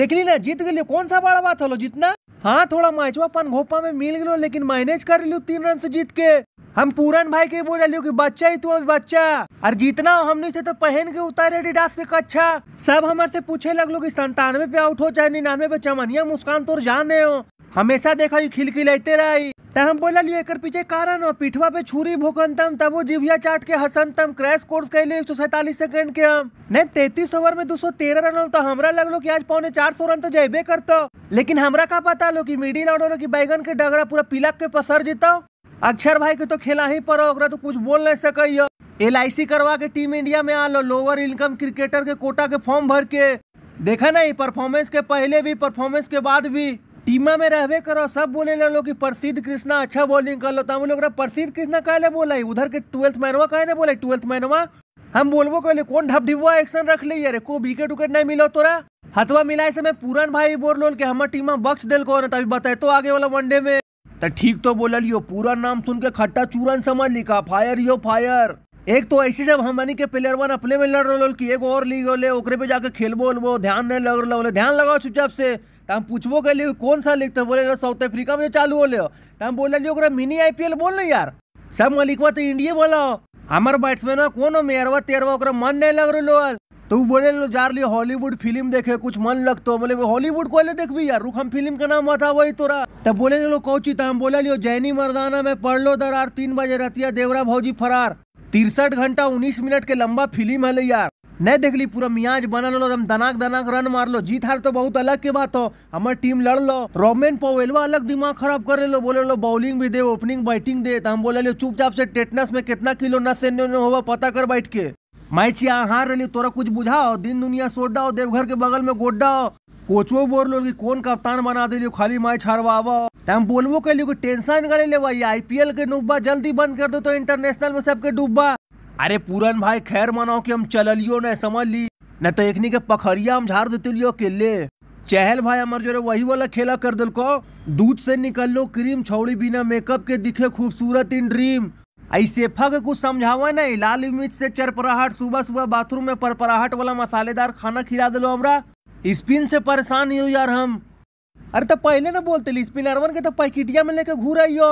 देख ली ना जीत गए कौन सा बड़ा बात हलो जितना हाँ थोड़ा मैचवा पन घोपा में मिल गलो लेकिन मैनेज कर लियो तीन रन से जीत के हम पूरन भाई के बोल रहे कि बच्चा ही तू अभी बच्चा और जितना हमने से तो पहन के उतारे एडिडास के कच्छा सब हमारे से पूछे लगलो की संतानवे पे आउट हो चाहे निन्यानवे पे चमनिया मुस्कान तोर जाने हो हमेशा देखा खिलखिलाते रही तहम बोला लियो पीछे कारण और पीठवा पे छुरी भोकनतम तब जिभिया चाट के हसनतम क्रैश कोर्स कैले एक सौ सैतालीस सेकंड के हम नहीं तैतीस ओवर में दो सौ तेरह रन तो हमरा लगलो कि आज पौने चार सौ रन तो जेबे करतो लेकिन हमरा का पता लो कि मिडिल ऑर्डर की बैगन के डगरा पूरा पिलक के पसर जितो अक्षर भाई के तो खेला ही पर तो कुछ बोल नहीं सक एल करवा के टीम इंडिया में आलो लोअर इनकम क्रिकेटर के कोटा के फॉर्म भर के देखा नहीं परफॉर्मेंस के पहले भी परफॉर्मेंस के बाद भी टीमा में रहबे करो सब बोले लो कि प्रसिद्ध कृष्णा अच्छा बॉलिंग कर लो तो हम लोग प्रसिद्ध कृष्णा काहे ले बोला उधर के ट्वेल्थ मैनवा काहे ने बोला ट्वेल्थ मैनवा हम बोलबो कहले कौन ढप ढिबुआ एक्शन रख ली अरे को विकेट उकेट नहीं मिलो तोरा हथवा मिलाए समय पूरन भाई बोल लो कि हमार टीमा बक्स दिल को तभी बताए तो आगे वाला वनडे में तो ठीक तो बोल लियो पूरा नाम सुन के खट्टा चूरन समझ ली का फायर यो फायर एक तो ऐसी सब हमनी के प्लेयर वन अपने में लड़ रहे कि एक और लीग होले ओकरे पे जाके खेल बोल वो ध्यान नहीं लग रहा बोले ध्यान लगाओ चुपचाप से तो हम पूछबो के लिए कौन सा लीग था बोले साउथ अफ्रीका में चालू बोले तो हम बोले ओकरा मिनी आईपीएल बोल ना यार सब मलिकवा तो इंडिया बोला हमार बैट्समैन कौन मेयरवा तेरवा ओकरा मन नहीं लग रहा तो बोले लो जा रही हॉलीवुड फिल्म देखे कुछ मन लगतो बोले हॉलीवुड को ले देख भी यार रुक हम फिल्म का नाम बता वही तोरा तब तो बोले लो कौची तो हम बोला लियो जैनी मर्दाना में पढ़ लो दरार तीन बजे रतिया देवरा भौजी फरार तिरसठ घंटा उन्नीस मिनट के लंबा फिल्म है यार नहीं देख ली पूरा मियाज बना लो एकदम दनाक दनाक रन मार लो जीत हार तो बहुत अलग के बात हो हमारे टीम लड़ लो रोमेन पोवेलवा अलग दिमाग खराब कर लो बोले लो बॉलिंग भी दे ओपनिंग बैटिंग दे तो हम बोले लो चुपचाप से टेटनस में कितना किलो नस होगा पता कर बैठ के मैच यहाँ हार रही तोरा कुछ बुझाओ दिन दुनिया सोडा हो देवघर के बगल में गोड्डा हो कोचो बोर लो कि कौन कप्तान बना दे लियो खाली माय छाड़वावा हम बोलबो कर लियो कि टेंशन कर ले भाई आईपीएल के नुब्बा जल्दी बंद कर दो तो इंटरनेशनल में सबके डूबा अरे पूरन भाई खैर मनाओ कि हम चल लियो न समझ ली न तो एकनी के पखरिया हम झाड़ देते लियो अकेले चहल भाई हमारे जो वही वाला खेला कर दिल को दूध से निकल लो क्रीम छौड़ी बिना मेकअप के दिखे खूबसूरत इन ड्रीम ऐसे फग कुछ समझावा नहीं लाल मिर्च से चरपराहट सुबह सुबह बाथरूम में परपराहट वाला मसालेदार खाना खिला दिलो हमरा स्पिन से परेशान हो यार हम अरे तो पहले ना बोलते स्पिनर वन के तो पैकेटिया में लेके घूर आई हो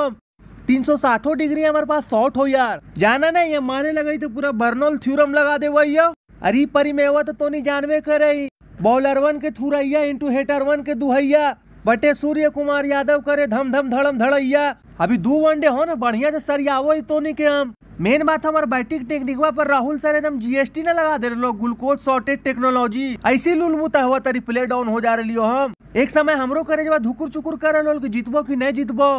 तीन सौ साठो डिग्री हमारे पास शॉर्ट हो यार जाना नहीं ये मारे लगाई तो पूरा बर्नोल थ्यूरम लगा दे वही अरे परी में तो, तो नहीं जानवे बॉलर वन के थुरैया इंटू हेटर वन के दुहैया बटे सूर्य कुमार यादव करे धम धम धड़म धड़ैया अभी दो वनडे हो ना बढ़िया से सरिया वो तो नहीं के हम मेन बात हमारे बायोटिक टेक्निकवा पर राहुल सर एकदम जीएसटी ना लगा दे रहे लोग ग्लूकोज शॉर्टेज टेक्नोलॉजी ऐसी लुलबुता हुआ तरी प्ले डाउन हो जा रही हो हम एक समय हमरो करे जब धुकुर चुकुर कर रहे लोग जीतबो की नहीं जीतबो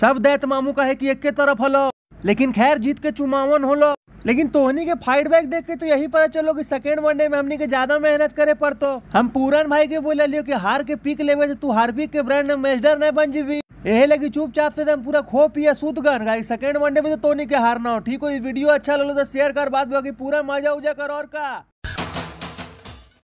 सब दैत मामू का है की एक के तरफ हलो लेकिन खैर जीत के चुमावन हो लो लेकिन तोहनी के फाइट बैक देख के तो यही पता चलो कि सेकेंड वनडे में हमने के ज्यादा मेहनत करे पड़ तो हम पूरन भाई के बोला लियो कि हार के पीक लेवे तू हार्पिक के ब्रांड एम्बेसडर नहीं बन जीवी यह लगी चुपचाप से हम पूरा खो पिया सूद गन गाई सेकेंड वनडे में तो, तो नहीं के हारना हो ठीक हो ये वीडियो अच्छा लगे तो शेयर कर बाद बाकी पूरा मजा उजा कर और का